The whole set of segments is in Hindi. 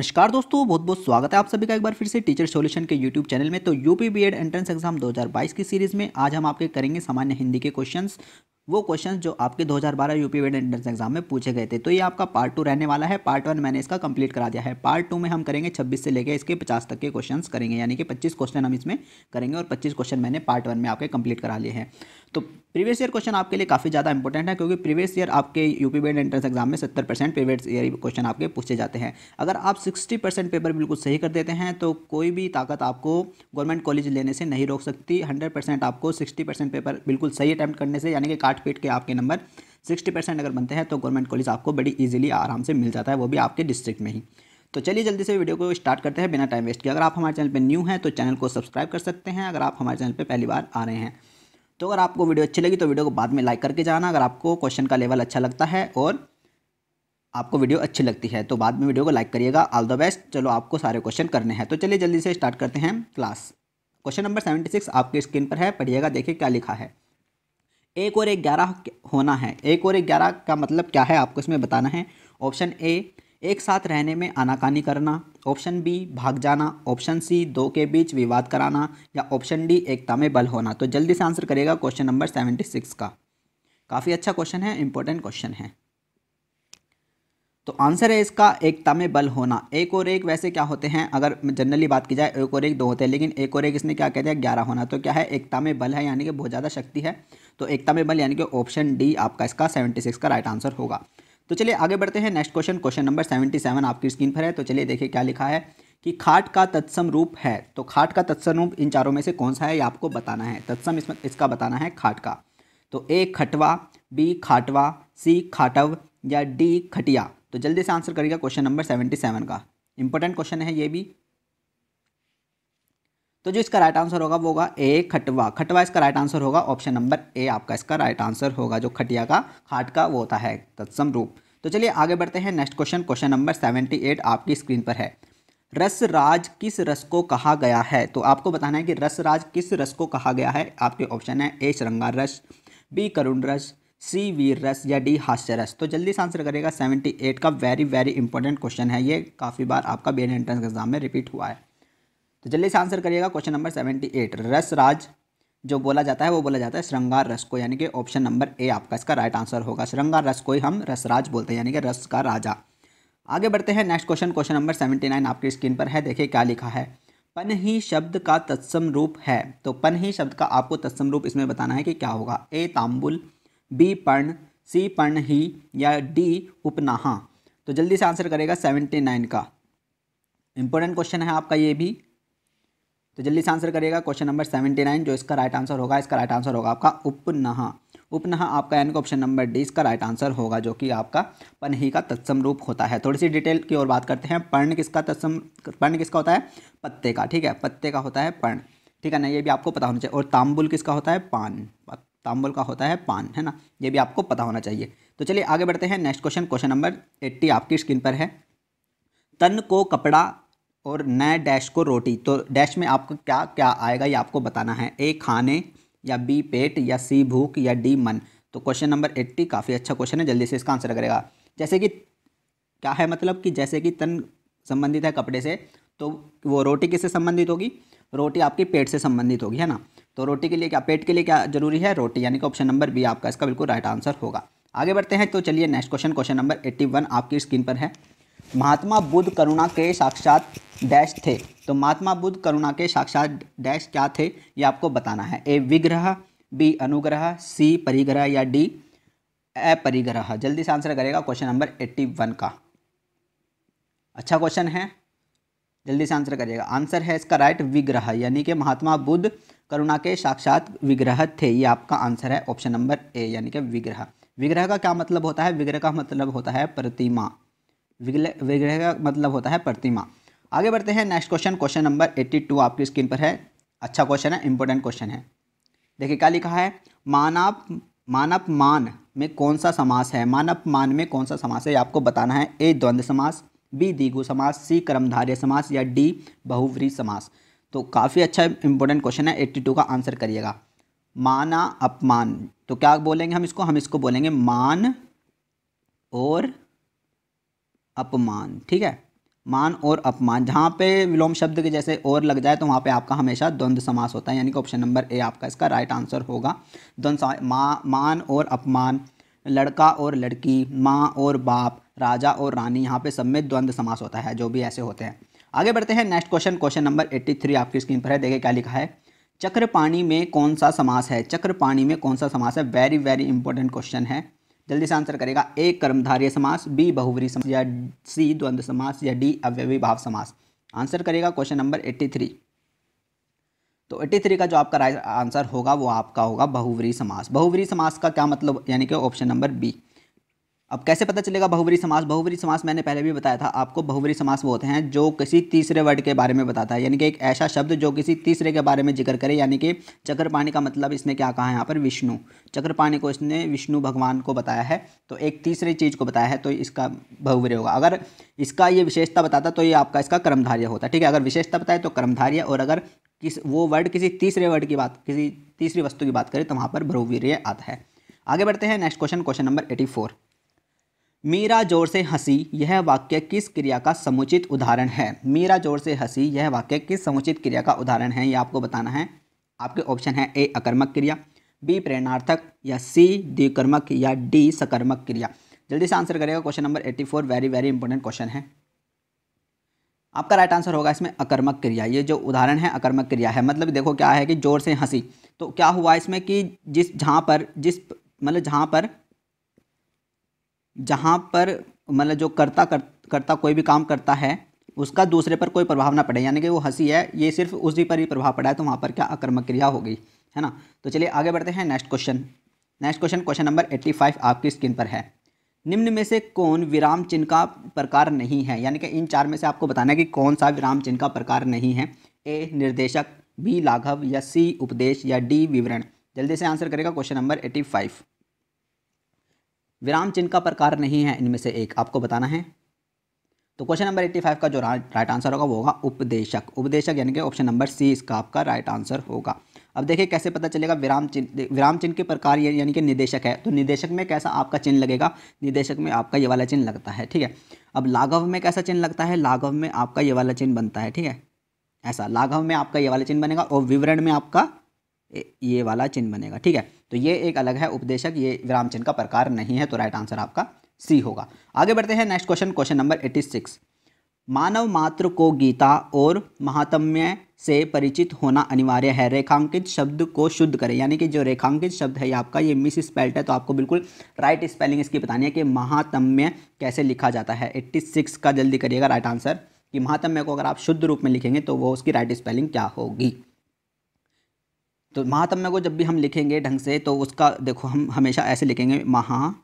नमस्कार दोस्तों बहुत बहुत स्वागत है आप सभी का एक बार फिर से टीचर सॉल्यूशन के यूट्यूब चैनल में तो यूपी बीएड एंट्रेंस एग्जाम 2022 की सीरीज में आज हम आपके करेंगे सामान्य हिंदी के क्वेश्चंस वो क्वेश्चन जो आपके 2012 यूपी वेड एंट्रेंस एग्जाम में पूछे गए थे तो ये आपका पार्ट टू रहने वाला है पार्ट वन मैंने इसका कंप्लीट करा दिया है पार्ट टू में हम करेंगे 26 से लेकर इसके 50 तक के क्वेश्चंस करेंगे यानी कि 25 क्वेश्चन हम इसमें करेंगे और 25 क्वेश्चन मैंने पार्ट वन में आपके कंप्लीट करा लिए हैं तो प्रीवियस ईयर क्वेश्चन आपके लिए काफ़ी ज़्यादा इंपॉर्टेंट है क्योंकि प्रीवियस ईयर आपके यू पी एंट्रेंस एग्जाम में सत्तर परसेंट प्रीवियस ईयर क्वेश्चन आपके पूछे जाते हैं अगर आप सिक्सटी परसेंट पेपर बिल्कुल सही कर देते हैं तो कोई भी ताकत आपको गवर्नमेंट कॉलेज लेने से नहीं रोक सकती हंड्रेड परसेंट आपको सिक्सटी परसेंट पेपर बिल्कुल सही अटैम्प्ट करने से यानी कि काट सर्टिफिकेट के आपके नंबर सिक्सटी परसेंट अगर बनते हैं तो गवर्नमेंट कॉलेज आपको बड़ी ईजिली आराम से मिल जाता है वो भी आपके डिस्ट्रिक्ट में ही तो चलिए जल्दी से वीडियो को स्टार्ट करते हैं बिना टाइम वेस्ट किए अगर आप हमारे चैनल पर न्यू हैं तो चैनल को सब्सक्राइब कर सकते हैं अगर आप हमारे चैनल पर पहली बार आ रहे हैं तो अगर आपको वीडियो अच्छी लगी तो वीडियो को बाद में लाइक करके जाना अगर आपको क्वेश्चन का लेवल अच्छा लगता है और आपको वीडियो अच्छी लगती है तो बाद में वीडियो को लाइक करिएगा ऑल द बेस्ट चलो आपको सारे क्वेश्चन करने हैं तो चलिए जल्दी से स्टार्ट करते हैं class question number seventy six आपके स्क्रीन पर है पढ़िएगा देखिए क्या लिखा है एक और एक ग्यारह होना है एक और एक ग्यारह का मतलब क्या है आपको इसमें बताना है ऑप्शन ए एक साथ रहने में आनाकानी करना ऑप्शन बी भाग जाना ऑप्शन सी दो के बीच विवाद कराना या ऑप्शन डी एकता में बल होना तो जल्दी से आंसर करेगा क्वेश्चन नंबर सेवेंटी सिक्स का काफ़ी अच्छा क्वेश्चन है इंपॉर्टेंट क्वेश्चन है तो आंसर है इसका एकता में बल होना एक और एक वैसे क्या होते हैं अगर जनरली बात की जाए एक और एक दो होते हैं लेकिन एक और एक इसने क्या कहते हैं ग्यारह होना तो क्या है एकता में बल है यानी कि बहुत ज़्यादा शक्ति है तो एकता में बल यानी कि ऑप्शन डी आपका इसका सेवेंटी सिक्स का राइट आंसर होगा तो चलिए आगे बढ़ते हैं next question question number seventy seven आपकी स्क्रीन पर है तो चलिए देखिए क्या लिखा है कि खाट का तत्सम रूप है तो खाट का तत्सम रूप इन चारों में से कौन सा है ये आपको बताना है तत्सम इसमें इसका बताना है खाट का तो ए खटवा बी खाटवा सी खाटव या डी खटिया तो जल्दी से आंसर करिएगा क्वेश्चन नंबर सेवेंटी सेवन का इंपॉर्टेंट क्वेश्चन है ये भी तो जो इसका राइट आंसर होगा वो होगा ए खटवा खटवा इसका राइट आंसर होगा ऑप्शन नंबर ए आपका इसका राइट आंसर होगा जो खटिया का खाट का वो होता है तत्सम रूप तो चलिए आगे बढ़ते हैं next question question number seventy eight आपकी स्क्रीन पर है रस राज किस रस को कहा गया है तो आपको बताना है कि रस राज किस रस को कहा गया है आपके ऑप्शन है ए श्रृंगार रस बी करुण रस सी वीर रस या डी हास्य रस तो जल्दी से आंसर करेगा सेवेंटी एट का वेरी वेरी इंपॉर्टेंट क्वेश्चन है ये काफ़ी बार आपका बी एंट्रेंस एग्जाम में रिपीट हुआ है तो जल्दी से आंसर करिएगा क्वेश्चन नंबर सेवेंटी एट रस राज जो बोला जाता है वो बोला जाता है श्रृंगार रस को यानी कि ऑप्शन नंबर ए आपका इसका राइट आंसर होगा श्रृंगार रस को ही हम रसराज बोलते हैं यानी कि रस का राजा आगे बढ़ते हैं next question question number seventy nine आपकी स्क्रीन पर है देखिए क्या लिखा है पन ही शब्द का तत्सम रूप है तो पन ही शब्द का आपको तत्सम रूप इसमें बताना है कि क्या होगा ए तांबुल बी पर्ण सी पर्ण ही या डी उपनाहा तो जल्दी से आंसर करेगा सेवेंटी नाइन का इंपॉर्टेंट क्वेश्चन है आपका ये भी तो जल्दी से आंसर करेगा क्वेश्चन नंबर सेवेंटी नाइन जो इसका राइट आंसर होगा इसका राइट आंसर होगा आपका उपनहा उपनहा आपका यानी ऑप्शन नंबर डी इसका राइट आंसर होगा जो कि आपका पनही का तत्सम रूप होता है थोड़ी सी डिटेल की ओर बात करते हैं पर्ण किसका तत्सम पर्ण किसका होता है पत्ते का ठीक है पत्ते का होता है पर्ण ठीक है ना ये भी आपको पता होना चाहिए और तांबुल किसका होता है पान तांबुल का होता है पान है ना ये भी आपको पता होना चाहिए तो चलिए आगे बढ़ते हैं next question question number eighty आपकी स्क्रीन पर है तन को कपड़ा और न डैश को रोटी तो डैश में आपको क्या क्या आएगा ये आपको बताना है ए खाने या बी पेट या सी भूख या डी मन तो क्वेश्चन नंबर एट्टी काफ़ी अच्छा क्वेश्चन है जल्दी से इसका आंसर करेगा जैसे कि क्या है मतलब कि जैसे कि तन संबंधित है कपड़े से तो वो रोटी किससे संबंधित होगी रोटी आपके पेट से संबंधित होगी है ना तो रोटी के लिए क्या पेट के लिए क्या जरूरी है रोटी यानी कि ऑप्शन नंबर बी आपका इसका बिल्कुल राइट आंसर होगा आगे बढ़ते हैं तो चलिए next question question number eighty one आपकी स्क्रीन पर है महात्मा बुद्ध करुणा के साक्षात डैश थे तो महात्मा बुद्ध करुणा के साक्षात डैश क्या थे ये आपको बताना है ए विग्रह बी अनुग्रह सी परिग्रह या डी अपरिग्रह जल्दी से आंसर करेगा क्वेश्चन नंबर एट्टी वन का अच्छा क्वेश्चन है जल्दी से आंसर करिएगा आंसर है इसका राइट विग्रह यानी कि महात्मा बुद्ध करुणा के साक्षात विग्रह थे ये आपका आंसर है ऑप्शन नंबर ए यानी कि विग्रह विग्रह का क्या मतलब होता है विग्रह का मतलब होता है प्रतिमा विग्रह का मतलब होता है प्रतिमा आगे बढ़ते हैं next question question number eighty two आपकी स्क्रीन पर है अच्छा क्वेश्चन है इंपॉर्टेंट क्वेश्चन है देखिए क्या लिखा है मानव मानव मान में कौन सा समास है मानव मान में कौन सा समास है आपको बताना है ए द्वंद्व समास बी दीघु समास सी कर्मधार्य समास या डी बहुवरी समास तो काफ़ी अच्छा इंपॉर्टेंट क्वेश्चन है एट्टी टू का आंसर करिएगा माना अपमान तो क्या बोलेंगे हम इसको हम इसको बोलेंगे मान और अपमान ठीक है मान और अपमान जहाँ पे विलोम शब्द के जैसे और लग जाए तो वहाँ पे आपका हमेशा द्वंद्व समास होता है यानी कि ऑप्शन नंबर ए आपका इसका राइट आंसर होगा द्वंद्व मा, मान और अपमान लड़का और लड़की माँ और बाप राजा और रानी यहाँ पे सब में द्वंद्व समास होता है जो भी ऐसे होते हैं आगे बढ़ते हैं नेक्स्ट क्वेश्चन क्वेश्चन नंबर 83 आपकी स्क्रीन पर है देखिए क्या लिखा है चक्र पानी में कौन सा समास है चक्र पानी में कौन सा समास है वेरी वेरी इंपॉर्टेंट क्वेश्चन है जल्दी से आंसर करेगा ए कर्मधार्य समास बी बहुवरी समास या सी द्वंद्व समास या डी अव्यवी भाव समास आंसर करेगा क्वेश्चन नंबर थ्री तो 83 का जो आपका राइट आंसर होगा वो आपका होगा बहुवरी समास बहुवरी समास का क्या मतलब यानी कि ऑप्शन नंबर बी अब कैसे पता चलेगा बहुवरी समास बहुवरी समास मैंने पहले भी बताया था आपको बहुवरी समास वो होते हैं जो किसी तीसरे वर्ड के बारे में बताता है यानी कि एक ऐसा शब्द जो किसी तीसरे के बारे में जिक्र करे यानी कि चक्रपाणी का मतलब इसने क्या कहा है यहाँ पर विष्णु चक्रपाणी को इसने विष्णु भगवान को बताया है तो एक तीसरे चीज़ को बताया है तो इसका बहुवरी होगा अगर इसका ये विशेषता बताता तो ये आपका इसका कर्मधार्य होता ठीक है अगर विशेषता बताए तो कर्मधार्य और अगर किस वो वर्ड किसी तीसरे वर्ड की बात किसी तीसरी वस्तु की बात करें तो वहाँ पर बहुवीर्य आता है आगे बढ़ते हैं next question question number eighty four Meera जोर से हंसी यह वाक्य किस क्रिया का समुचित उदाहरण है मीरा जोर से हंसी यह वाक्य किस समुचित क्रिया का उदाहरण है यह आपको बताना है आपके ऑप्शन है ए अकर्मक क्रिया बी प्रेरणार्थक या सी द्विकर्मक या डी सकर्मक क्रिया जल्दी से आंसर करेगा question number eighty four very very important question है आपका राइट आंसर होगा इसमें अकर्मक क्रिया ये जो उदाहरण है अकर्मक क्रिया है मतलब देखो क्या है कि जोर से हंसी तो क्या हुआ इसमें कि जिस जहाँ पर जिस मतलब जहाँ पर जहाँ पर मतलब जो कर्ता कर, करता कोई भी काम करता है उसका दूसरे पर कोई प्रभाव ना पड़े यानी कि वो हंसी है ये सिर्फ उसी पर ही प्रभाव पड़ा है तो वहाँ पर क्या आक्रमक क्रिया हो गई है ना तो चलिए आगे बढ़ते हैं next question next question question number eighty five आपकी स्क्रीन पर है निम्न में से कौन विराम चिन्ह का प्रकार नहीं है यानी कि इन चार में से आपको बताना है कि कौन सा विराम चिन्ह का प्रकार नहीं है ए निर्देशक बी लाघव या सी उपदेश या डी विवरण जल्दी से आंसर करेगा क्वेश्चन नंबर एट्टी फाइव विराम चिन्ह का प्रकार नहीं है इनमें से एक आपको बताना है तो क्वेश्चन नंबर एट्टी फाइव का जो राइट आंसर होगा वो होगा उपदेशक उपदेशक यानी कि ऑप्शन नंबर सी इसका आपका राइट आंसर होगा अब देखिए कैसे पता चलेगा विराम चिन्ह विराम चिन्ह के प्रकार ये यानी कि निदेशक है तो निदेशक में कैसा आपका चिन्ह लगेगा निदेशक में आपका ये वाला चिन्ह लगता है ठीक है अब लाघव में कैसा चिन्ह लगता है लाघव में आपका ये वाला चिन्ह बनता है ठीक है ऐसा लाघव में आपका ये वाला चिन्ह बनेगा और विवरण में आपका ये वाला चिन्ह बनेगा ठीक है तो ये एक अलग है उपदेशक ये विराम चिन्ह का प्रकार नहीं है तो राइट आंसर आपका सी होगा आगे बढ़ते हैं next question question number eighty six मानव मात्र को गीता और महात्म्य से परिचित होना अनिवार्य है रेखांकित शब्द को शुद्ध करें यानी कि जो रेखांकित शब्द है आपका ये मिस स्पेल्ट है तो आपको बिल्कुल राइट स्पेलिंग इसकी बतानी है कि महात्म्य कैसे लिखा जाता है एट्टी सिक्स का जल्दी करिएगा राइट आंसर कि महात्म्य को अगर आप शुद्ध रूप में लिखेंगे तो वो उसकी राइट स्पेलिंग क्या होगी तो महातम्य को जब भी हम लिखेंगे ढंग से तो उसका देखो हम हमेशा ऐसे लिखेंगे महा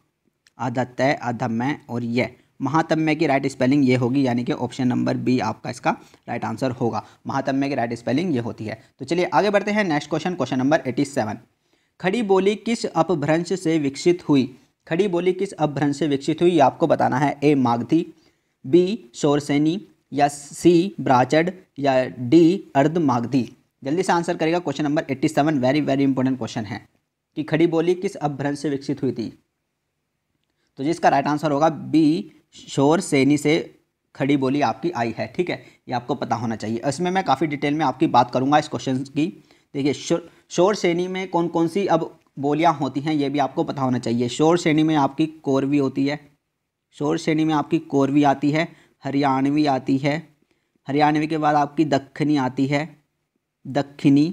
आधा अधम्य और ये महातम्य की राइट स्पेलिंग ये होगी यानी कि ऑप्शन नंबर बी आपका इसका राइट आंसर होगा महातम्य की राइट स्पेलिंग ये होती है तो चलिए आगे बढ़ते हैं next question question number eighty seven Khadi Boli किस अपभ्रंश से विकसित हुई खड़ी बोली किस अपभ्रंश से विकसित हुई आपको बताना है ए मागधी बी शोरसेनी या सी ब्राचड या डी अर्धमागधी जल्दी से आंसर करेगा question number eighty seven very very important question है कि खड़ी बोली किस अपभ्रंश से विकसित हुई थी तो जिसका राइट आंसर होगा बी शोर सेनी से खड़ी बोली आपकी आई है ठीक है ये आपको पता होना चाहिए इसमें मैं काफ़ी डिटेल में आपकी बात करूँगा इस क्वेश्चन की देखिए शोर, शोर श्रेणी में कौन कौन सी अब बोलियाँ होती हैं ये भी आपको पता होना चाहिए शोर श्रेणी में आपकी कोरवी होती है शोर श्रेणी में आपकी कोरवी आती है हरियाणवी आती है हरियाणवी के बाद आपकी दखनी आती है दक्षिणी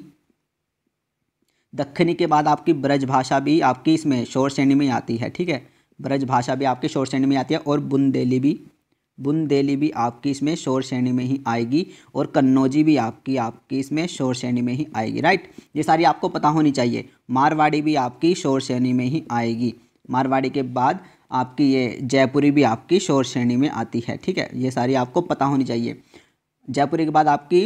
दक्षिणी के बाद आपकी ब्रज भाषा भी आपकी इसमें शोर श्रेणी में आती है ठीक है ब्रज भाषा भी आपके शोर श्रेणी में आती है और बुंदेली भी बुंदेली भी आपकी इसमें शोर श्रेणी में ही आएगी और कन्नौजी भी आपकी आपकी इसमें शोर श्रेणी में ही आएगी राइट ये सारी आपको पता होनी चाहिए मारवाड़ी भी आपकी शोर श्रेणी में ही आएगी मारवाड़ी के बाद आपकी ये जयपुरी भी आपकी शोर श्रेणी में आती है ठीक है ये सारी आपको पता होनी चाहिए जयपुरी के बाद आपकी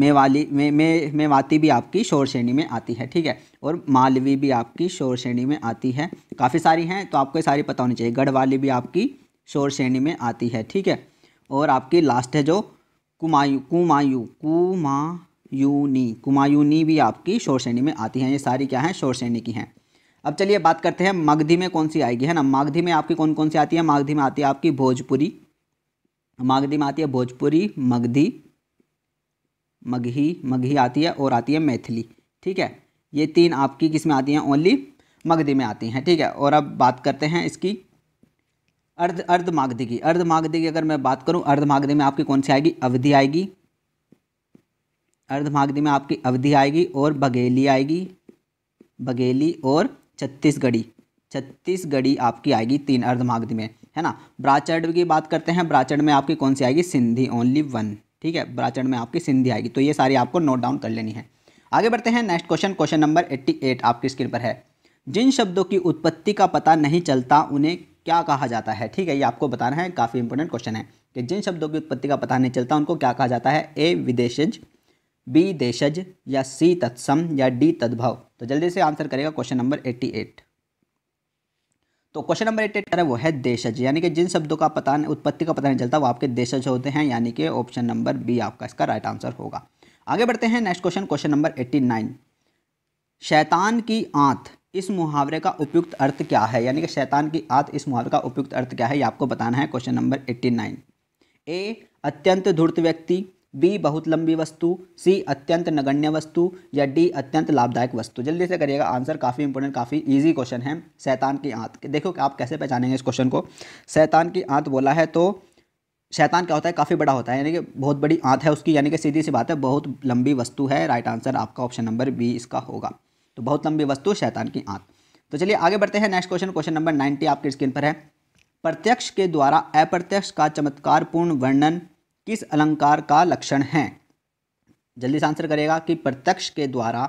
मेवाली मे मे मेवाती भी आपकी शोर श्रेणी में आती है ठीक है और मालवी भी आपकी शोर श्रेणी में आती है काफ़ी सारी हैं तो आपको ये सारी पता होनी चाहिए गढ़वाली भी आपकी शोर श्रेणी में आती है ठीक है और आपकी लास्ट है जो कुमायू कुमायु कुमायूनी कुमायूनी भी आपकी शोर श्रेणी में आती हैं ये सारी क्या हैं शोर श्रेणी की हैं अब चलिए बात करते हैं मगधी में कौन सी आएगी है ना मागधी में आपकी कौन कौन सी आती है मागधी में आती है आपकी भोजपुरी मागधी में आती है भोजपुरी मगधी मगही मगही आती है और आती है मैथिली ठीक है ये तीन आपकी किस में आती हैं ओनली मगधी में आती हैं ठीक है और अब बात करते हैं इसकी अर्ध अर्ध मागधी की अर्ध मागधी की अगर मैं बात करूं अर्ध मागधी में आपकी कौन सी आएगी अवधि आएगी अर्ध मागधी में आपकी अवधि आएगी और बघेली आएगी बघेली और छत्तीसगढ़ी छत्तीसगढ़ी आपकी आएगी तीन अर्ध मागधी में है ना ब्राचर्ड की बात करते हैं ब्राचर्ड में आपकी कौन सी आएगी सिंधी ओनली वन ठीक है ब्राचड़ में आपकी सिंधी आएगी तो ये सारी आपको नोट डाउन कर लेनी है आगे बढ़ते हैं next question question number eighty eight आपकी स्क्रीन पर है जिन शब्दों की उत्पत्ति का पता नहीं चलता उन्हें क्या कहा जाता है ठीक है ये आपको बताना है काफ़ी इंपॉर्टेंट क्वेश्चन है कि जिन शब्दों की उत्पत्ति का पता नहीं चलता उनको क्या कहा जाता है ए विदेशज बी देशज या सी तत्सम या डी तद्भव तो जल्दी से आंसर करेगा क्वेश्चन नंबर एट्टी एट तो क्वेश्चन नंबर एट है वो है देशज यानी कि जिन शब्दों का पता उत्पत्ति का पता नहीं चलता वो आपके देशज होते हैं यानी कि ऑप्शन नंबर बी आपका इसका राइट आंसर होगा आगे बढ़ते हैं next question question number eighty nine शैतान की आंत इस मुहावरे का उपयुक्त अर्थ क्या है यानी कि शैतान की आंत इस मुहावरे का उपयुक्त अर्थ क्या है ये आपको बताना है question number eighty nine A अत्यंत धूर्त व्यक्ति बी बहुत लंबी वस्तु सी अत्यंत नगण्य वस्तु या डी अत्यंत लाभदायक वस्तु जल्दी से करिएगा आंसर काफ़ी इंपॉर्टेंट काफ़ी इजी क्वेश्चन है शैतान की आंत देखो कि आप कैसे पहचानेंगे इस क्वेश्चन को शैतान की आंत बोला है तो शैतान क्या होता है काफ़ी बड़ा होता है यानी कि बहुत बड़ी आंत है उसकी यानी कि सीधी सी बात है बहुत लंबी वस्तु है राइट आंसर आपका ऑप्शन नंबर बी इसका होगा तो बहुत लंबी वस्तु शैतान की आंत तो चलिए आगे बढ़ते हैं next question question number ninety आपकी स्क्रीन पर है प्रत्यक्ष के द्वारा अप्रत्यक्ष का चमत्कारपूर्ण वर्णन किस अलंकार का लक्षण है जल्दी से आंसर करेगा कि प्रत्यक्ष के द्वारा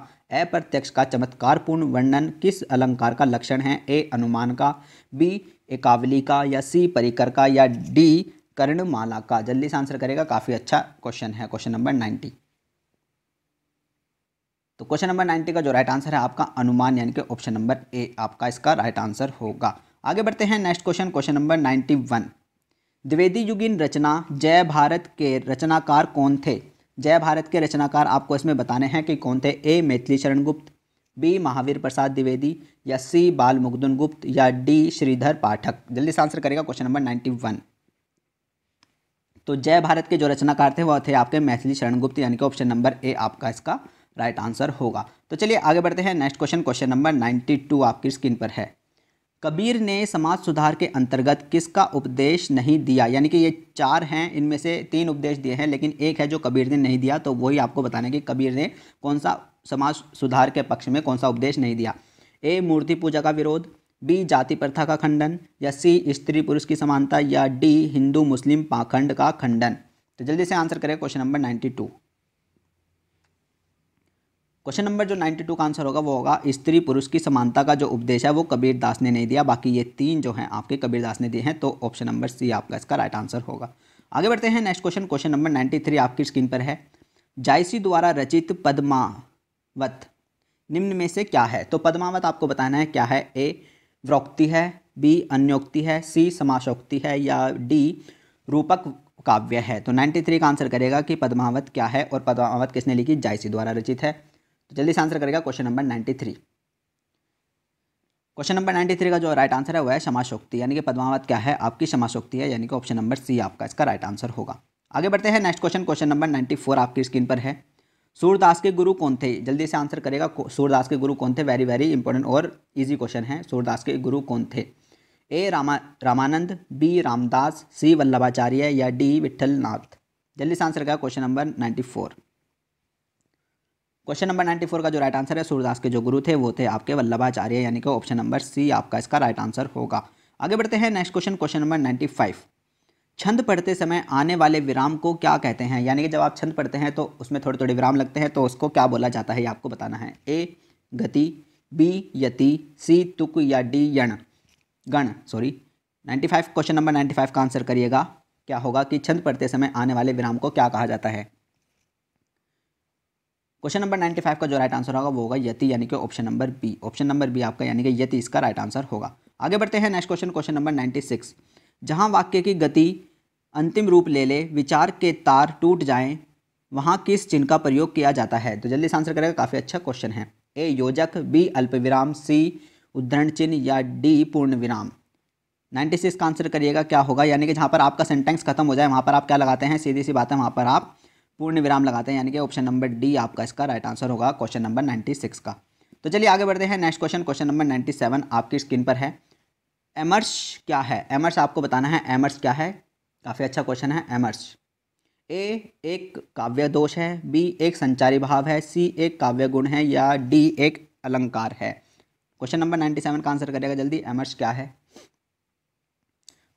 अप्रत्यक्ष का चमत्कारपूर्ण वर्णन किस अलंकार का लक्षण है ए अनुमान का बी एकावली का या सी परिकर का या डी कर्णमाला का जल्दी से आंसर करेगा काफ़ी अच्छा क्वेश्चन है क्वेश्चन नंबर नाइन्टी तो क्वेश्चन नंबर नाइन्टी का जो राइट आंसर है आपका अनुमान यानी कि ऑप्शन नंबर ए आपका इसका राइट आंसर होगा आगे बढ़ते हैं next question question number ninety one Dwivedi युगीन रचना जय भारत के रचनाकार कौन थे जय भारत के रचनाकार आपको इसमें बताने हैं कि कौन थे ए मैथिली शरण गुप्त बी महावीर प्रसाद द्विवेदी या सी बाल मुग्दुन गुप्त या डी श्रीधर पाठक जल्दी से आंसर करेगा क्वेश्चन नंबर नाइन्टी वन तो जय भारत के जो रचनाकार थे वह थे आपके मैथिली शरण गुप्त यानी कि ऑप्शन नंबर ए आपका इसका राइट आंसर होगा तो चलिए आगे बढ़ते हैं next question question number ninety two आपकी स्क्रीन पर है कबीर ने समाज सुधार के अंतर्गत किसका उपदेश नहीं दिया यानी कि ये चार हैं इनमें से तीन उपदेश दिए हैं लेकिन एक है जो कबीर ने नहीं दिया तो वही आपको बताना कि कबीर ने कौन सा समाज सुधार के पक्ष में कौन सा उपदेश नहीं दिया ए मूर्ति पूजा का विरोध बी जाति प्रथा का खंडन या सी स्त्री पुरुष की समानता या डी हिंदू मुस्लिम पाखंड का खंडन तो जल्दी से आंसर करें question number ninety two question number जो 92 का आंसर होगा वो होगा स्त्री पुरुष की समानता का जो उपदेश है वो कबीर दास ने नहीं दिया बाकी ये तीन जो हैं आपके कबीर दास ने दिए हैं तो ऑप्शन नंबर सी आपका इसका राइट आंसर होगा आगे बढ़ते हैं नेक्स्ट क्वेश्चन क्वेश्चन नंबर 93 आपकी स्क्रीन पर है जायसी द्वारा रचित पद्मावत निम्न में से क्या है तो पद्मावत आपको बताना है क्या है ए व्रोक्ति है बी अन्योक्ति है सी समाशोक्ति है या डी रूपक काव्य है तो 93 का आंसर करेगा कि पद्मावत क्या है और पद्मावत किसने लिखी जायसी द्वारा रचित है जल्दी से आंसर करेगा question number ninety three question number ninety three का जो राइट आंसर है वह है समाशोक्ति यानी कि पदमावत क्या है आपकी समाशोक्ति है यानी कि ऑप्शन नंबर सी आपका इसका राइट आंसर होगा आगे बढ़ते हैं next question question number ninety four आपकी स्क्रीन पर है सूरदास के गुरु कौन थे जल्दी से आंसर करेगा सूरदास के गुरु कौन थे वेरी वेरी इंपॉर्टेंट और ईजी क्वेश्चन है सूरदास के गुरु कौन थे A Rama Ramanand B Ramdas C Vallabhacharya या डी विठल नाथ जल्दी से आंसर करेगा question number ninety four question number 94 का जो राइट आंसर है सूरदास के जो गुरु थे वो थे आपके वल्लभाचार्य यानी कि ऑप्शन नंबर सी आपका इसका राइट आंसर होगा आगे बढ़ते हैं नेक्स्ट क्वेश्चन क्वेश्चन नंबर 95 छंद पढ़ते समय आने वाले विराम को क्या कहते हैं यानी कि जब आप छंद पढ़ते हैं तो उसमें थोड़े थोड़े विराम लगते हैं तो उसको क्या बोला जाता है ये आपको बताना है ए गति बी यति सी तुक या डी यण गण sorry five question number five का आंसर करिएगा क्या होगा कि छंद पढ़ते समय आने वाले विराम को क्या कहा जाता है क्वेश्चन नंबर 95 का जो राइट आंसर होगा वो होगा यति यानी कि option number B option number B आपका यानी कि यति इसका राइट आंसर होगा आगे बढ़ते हैं नेक्स्ट क्वेश्चन क्वेश्चन नंबर 96 जहां वाक्य की गति अंतिम रूप ले ले विचार के तार टूट जाएं वहां किस चिन्ह का प्रयोग किया जाता है तो जल्दी से आंसर करेगा काफ़ी अच्छा क्वेश्चन है ए योजक बी विराम सी उद्धरण चिन्ह या डी पूर्ण विराम नाइन्टी सिक्स का आंसर करिएगा क्या होगा यानी कि जहाँ पर आपका सेंटेंस खत्म हो जाए वहाँ पर आप क्या लगाते हैं सीधी सी बात है वहाँ पर आप पूर्ण विराम लगाते हैं यानी कि ऑप्शन नंबर डी आपका इसका राइट आंसर होगा क्वेश्चन नंबर नाइन्टी सिक्स का तो चलिए आगे बढ़ते हैं next question question number ninety seven आपकी स्क्रीन पर है एमर्स क्या है एमर्स आपको बताना है एमर्स क्या है काफ़ी अच्छा क्वेश्चन है एमर्स ए एक काव्य दोष है बी एक संचारी भाव है सी एक काव्य गुण है या डी एक अलंकार है क्वेश्चन नंबर नाइन्टी सेवन का आंसर करेगा जल्दी एमर्स क्या है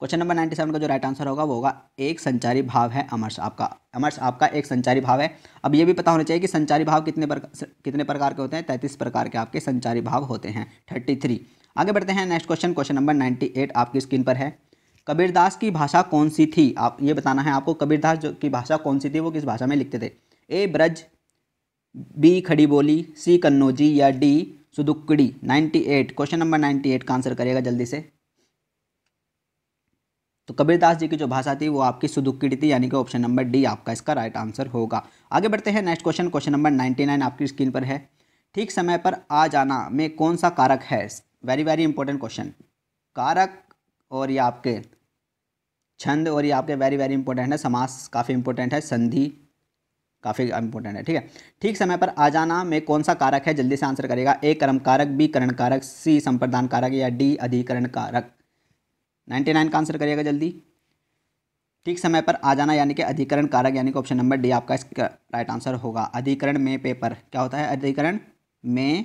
क्वेश्चन नंबर नाइन्टी सेवन का जो राइट आंसर होगा वो होगा एक संचारी भाव है अमर्श आपका अमर्श आपका एक संचारी भाव है अब ये भी पता होना चाहिए कि संचारी भाव कितने प्रकार कितने प्रकार के होते हैं तैंतीस प्रकार के आपके संचारी भाव होते हैं थर्टी थ्री आगे बढ़ते हैं next question question number ninety eight आपकी स्क्रीन पर है कबीरदास की भाषा कौन सी थी आप ये बताना है आपको कबीरदास जो की भाषा कौन सी थी वो किस भाषा में लिखते थे ए ब्रज बी खड़ी बोली सी कन्नौजी या डी सुदुक्कड़ी ninety eight question number ninety eight का आंसर करेगा जल्दी से तो कबीरदास जी की जो भाषा थी वो आपकी सुदुक्कीर्ति यानी कि ऑप्शन नंबर डी आपका इसका राइट आंसर होगा आगे बढ़ते हैं next question question number ninety nine आपकी स्क्रीन पर है ठीक समय पर आ जाना में कौन सा कारक है वेरी वेरी इंपॉर्टेंट क्वेश्चन कारक और ये आपके छंद और ये आपके वेरी वेरी इंपॉर्टेंट है समास काफ़ी इंपॉर्टेंट है संधि काफ़ी इंपॉर्टेंट है ठीक है ठीक समय पर आ जाना में कौन सा कारक है जल्दी से आंसर करेगा ए कर्म कारक बी करण कारक सी संप्रदान कारक या डी अधिकरण कारक नाइन्टी नाइन का आंसर करिएगा जल्दी ठीक समय पर आ जाना यानी कि अधिकरण कारक यानी कि ऑप्शन नंबर डी आपका इसका राइट आंसर होगा अधिकरण में पे पर क्या होता है अधिकरण में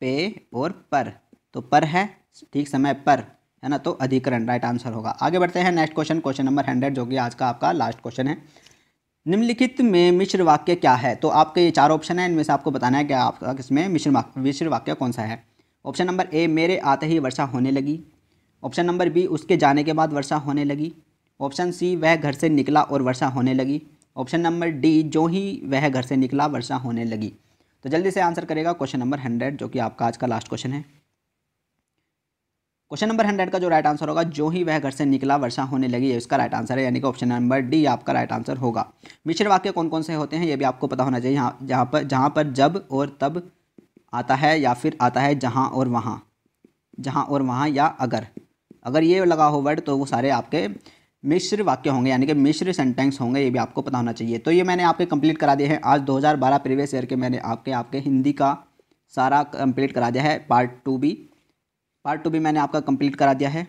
पे और पर तो पर है ठीक समय पर है ना तो अधिकरण राइट आंसर होगा आगे बढ़ते हैं next question question number hundred जो कि आज का आपका लास्ट क्वेश्चन है निम्नलिखित में मिश्र वाक्य क्या है तो आपके ये चार ऑप्शन हैं इनमें से आपको बताना है कि आपका इसमें मिश्र मिश्र वाक्य कौन सा है ऑप्शन नंबर ए मेरे आते ही वर्षा होने लगी ऑप्शन नंबर बी उसके जाने के बाद वर्षा होने लगी ऑप्शन सी वह घर से निकला और वर्षा होने लगी ऑप्शन नंबर डी जो ही वह घर से निकला वर्षा होने लगी तो जल्दी से आंसर करेगा क्वेश्चन नंबर हंड्रेड जो कि आपका आज का लास्ट क्वेश्चन है क्वेश्चन नंबर हंड्रेड का जो राइट आंसर होगा जो ही वह घर से निकला वर्षा होने लगी है उसका राइट आंसर है यानी कि ऑप्शन नंबर डी आपका राइट आंसर होगा मिश्र वाक्य कौन कौन से होते हैं ये भी आपको पता होना चाहिए यहाँ जहाँ पर जहाँ पर जब और तब आता है या फिर आता है जहाँ और वहाँ जहाँ और वहाँ या अगर अगर ये लगा हो वर्ड तो वो सारे आपके मिश्र वाक्य होंगे यानी कि मिश्र सेंटेंस होंगे ये भी आपको पता होना चाहिए तो ये मैंने आपके कंप्लीट करा दिए हैं आज 2012 प्रीवियस ईयर के मैंने आपके आपके हिंदी का सारा कंप्लीट करा दिया है पार्ट टू भी पार्ट टू भी मैंने आपका कंप्लीट करा दिया है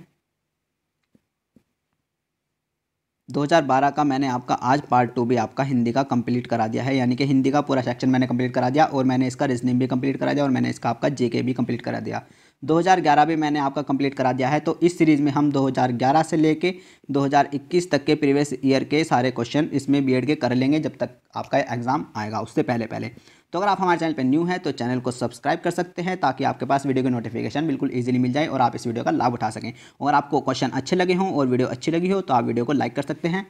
2012 का मैंने आपका आज पार्ट टू भी आपका हिंदी का कंप्लीट करा दिया है यानी कि हिंदी का पूरा सेक्शन मैंने कंप्लीट करा दिया और मैंने इसका रीजनिंग भी कंप्लीट करा दिया और मैंने इसका आपका जेके भी कंप्लीट करा दिया 2011 भी मैंने आपका कंप्लीट करा दिया है तो इस सीरीज़ में हम 2011 से लेके 2021 तक के प्रीवियस ईयर के सारे क्वेश्चन इसमें बीएड के कर लेंगे जब तक आपका एग्ज़ाम आएगा उससे पहले पहले तो अगर आप हमारे चैनल पर न्यू हैं तो चैनल को सब्सक्राइब कर सकते हैं ताकि आपके पास वीडियो की नोटिफिकेशन बिल्कुल ईजिली मिल जाए और आप इस वीडियो का लाभ उठा सकें और आपको क्वेश्चन अच्छे लगे हों और वीडियो अच्छी लगी हो तो आप वीडियो को लाइक कर सकते हैं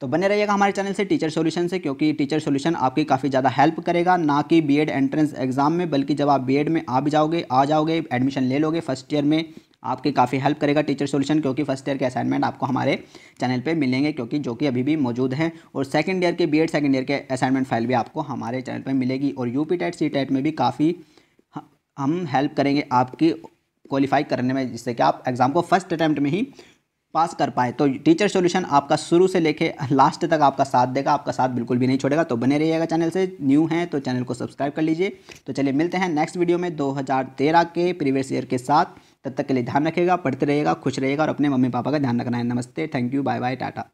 तो बने रहिएगा हमारे चैनल से टीचर सॉल्यूशन से क्योंकि टीचर सॉल्यूशन आपकी काफ़ी ज़्यादा हेल्प करेगा ना कि बीएड एंट्रेंस एग्जाम में बल्कि जब आप बीएड में आ भी जाओगे आ जाओगे एडमिशन ले लोगे फर्स्ट ईयर में आपकी काफ़ी हेल्प करेगा टीचर सॉल्यूशन क्योंकि फर्स्ट ईयर के असाइनमेंट आपको हमारे चैनल पर मिलेंगे क्योंकि जो कि अभी भी मौजूद हैं और सेकेंड ईयर के बी एड ईयर के असाइनमेंट फाइल भी आपको हमारे चैनल पर मिलेगी और U P TET C TET में भी काफ़ी हम हेल्प करेंगे आपकी क्वालिफाई करने में जिससे कि आप एग्ज़ाम को फर्स्ट अटैम्प्ट में ही पास कर पाए तो टीचर सॉल्यूशन आपका शुरू से लेके लास्ट तक आपका साथ देगा आपका साथ बिल्कुल भी नहीं छोड़ेगा तो बने रहिएगा चैनल से न्यू हैं तो चैनल को सब्सक्राइब कर लीजिए तो चलिए मिलते हैं नेक्स्ट वीडियो में 2013 के प्रीवियस ईयर के साथ तब तक के लिए ध्यान रखिएगा पढ़ते रहिएगा खुश रहेगा और अपने मम्मी पापा का ध्यान रखना है नमस्ते thank you bye bye Tata